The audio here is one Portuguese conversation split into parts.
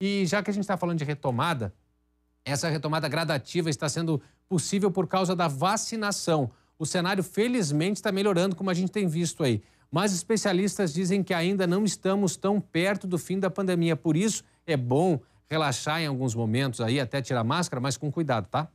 E já que a gente está falando de retomada, essa retomada gradativa está sendo possível por causa da vacinação. O cenário, felizmente, está melhorando, como a gente tem visto aí. Mas especialistas dizem que ainda não estamos tão perto do fim da pandemia. Por isso, é bom relaxar em alguns momentos aí, até tirar máscara, mas com cuidado, tá?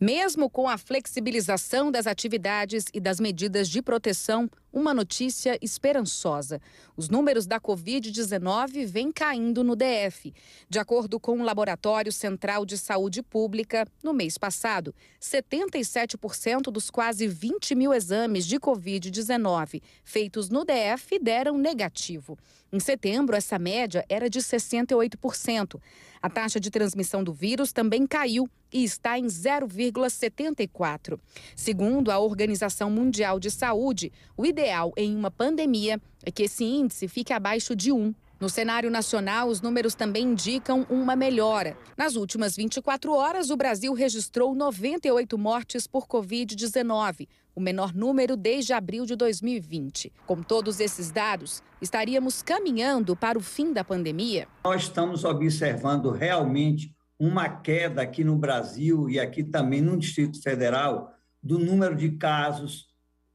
Mesmo com a flexibilização das atividades e das medidas de proteção, uma notícia esperançosa. Os números da Covid-19 vêm caindo no DF. De acordo com o Laboratório Central de Saúde Pública, no mês passado, 77% dos quase 20 mil exames de Covid-19 feitos no DF deram negativo. Em setembro, essa média era de 68%. A taxa de transmissão do vírus também caiu e está em 0,74. Segundo a Organização Mundial de Saúde, o IDF ideal em uma pandemia é que esse índice fique abaixo de 1. No cenário nacional, os números também indicam uma melhora. Nas últimas 24 horas, o Brasil registrou 98 mortes por Covid-19, o menor número desde abril de 2020. Com todos esses dados, estaríamos caminhando para o fim da pandemia? Nós estamos observando realmente uma queda aqui no Brasil e aqui também no Distrito Federal do número de casos,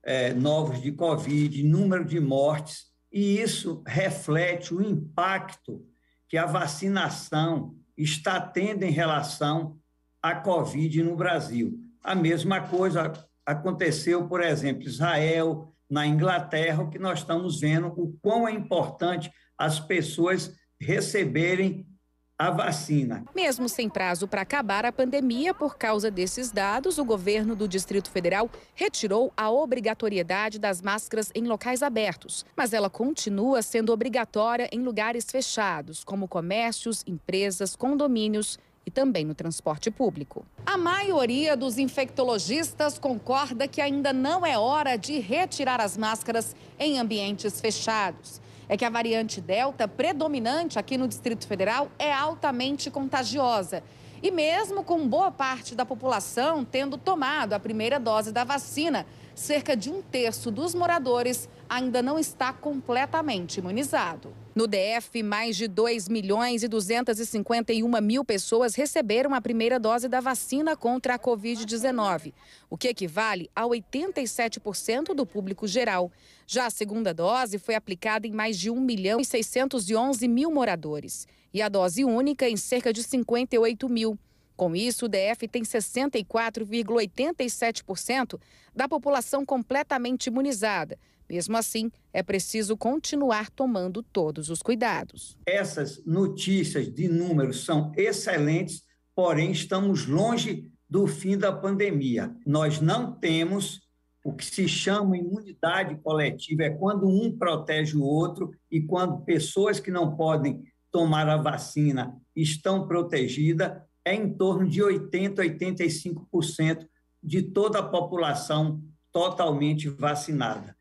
é, novos de Covid, número de mortes, e isso reflete o impacto que a vacinação está tendo em relação à Covid no Brasil. A mesma coisa aconteceu, por exemplo, Israel, na Inglaterra, o que nós estamos vendo o quão é importante as pessoas receberem a vacina. Mesmo sem prazo para acabar a pandemia, por causa desses dados, o governo do Distrito Federal retirou a obrigatoriedade das máscaras em locais abertos, mas ela continua sendo obrigatória em lugares fechados, como comércios, empresas, condomínios e também no transporte público. A maioria dos infectologistas concorda que ainda não é hora de retirar as máscaras em ambientes fechados é que a variante Delta, predominante aqui no Distrito Federal, é altamente contagiosa. E mesmo com boa parte da população tendo tomado a primeira dose da vacina, cerca de um terço dos moradores ainda não está completamente imunizado. No DF, mais de 2 milhões e 251 mil pessoas receberam a primeira dose da vacina contra a Covid-19, o que equivale a 87% do público geral. Já a segunda dose foi aplicada em mais de 1 milhão e 611 mil moradores e a dose única em cerca de 58 mil. Com isso, o DF tem 64,87% da população completamente imunizada. Mesmo assim, é preciso continuar tomando todos os cuidados. Essas notícias de números são excelentes, porém estamos longe do fim da pandemia. Nós não temos o que se chama imunidade coletiva, é quando um protege o outro e quando pessoas que não podem tomar a vacina estão protegidas, é em torno de 80%, a 85% de toda a população totalmente vacinada.